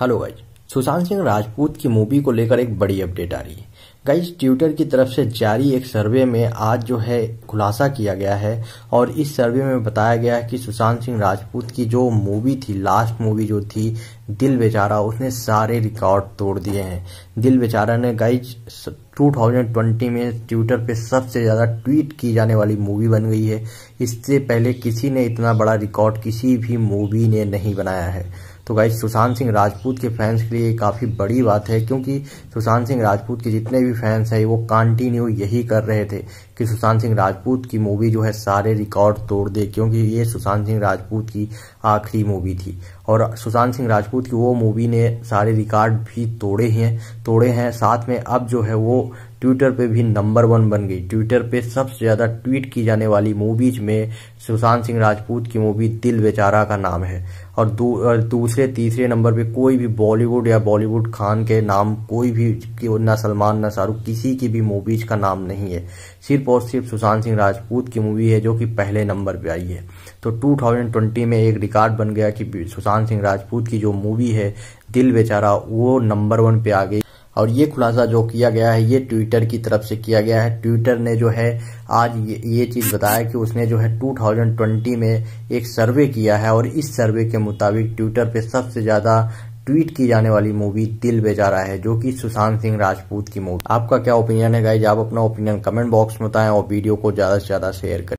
hello guys Sushant Singh Rajput की movie को लेकर एक बड़ी अपडेट आ रही है गाइस ट्विटर की तरफ से जारी एक सर्वे में आज जो है खुलासा किया गया है और इस सर्वे में बताया गया है कि सुशांत सिंह राजपूत की जो मूवी थी लास्ट मूवी जो थी दिल बेचारा उसने सारे रिकॉर्ड तोड़ दिए हैं दिल बेचारा ने गाइज 2020 में ट्विटर पे सबसे ज़्यादा ट्वीट की जाने वाली मूवी बन गई है इससे पहले किसी ने इतना बड़ा रिकॉर्ड किसी भी मूवी ने नहीं बनाया है तो गाइज सुशांत सिंह राजपूत के फैंस के लिए काफ़ी बड़ी बात है क्योंकि सुशांत सिंह राजपूत के जितने भी फैंस है वो कंटिन्यू यही कर रहे थे कि सुशांत सिंह राजपूत की मूवी जो है सारे रिकॉर्ड तोड़ दे क्योंकि ये सुशांत सिंह राजपूत की आखिरी मूवी थी और सुशांत सिंह राजपूत की वो मूवी ने सारे रिकॉर्ड भी तोड़े हैं तोड़े हैं साथ में अब जो है वो ट्विटर पे भी नंबर वन बन गई ट्विटर पे सबसे ज़्यादा ट्वीट की जाने वाली मूवीज में सुशांत सिंह राजपूत की मूवी दिल बेचारा का नाम है और, दू, और दूसरे तीसरे नंबर पे कोई भी बॉलीवुड या बॉलीवुड खान के नाम कोई भी ना सलमान ना शाहरुख किसी की भी मूवीज का नाम नहीं है सिर्फ और सिर्फ सुशांत सिंह राजपूत की मूवी है जो कि पहले नंबर पे आई है तो 2020 में एक रिकॉर्ड बन गया कि सुशांत सिंह राजपूत की जो मूवी है दिल बेचारा वो नंबर वन पे आ गई और ये खुलासा जो किया गया है ये ट्विटर की तरफ से किया गया है ट्विटर ने जो है आज ये, ये चीज़ बताया कि उसने जो है 2020 में एक सर्वे किया है और इस सर्वे के मुताबिक ट्विटर पे सबसे ज़्यादा ट्वीट की जाने वाली मूवी दिल बेचारा है जो कि सुशांत सिंह राजपूत की मूवी आपका क्या ओपिनियन है गाइज आप अपना ओपिनियन कमेंट बॉक्स में बताएं और वीडियो को ज़्यादा से ज़्यादा शेयर करें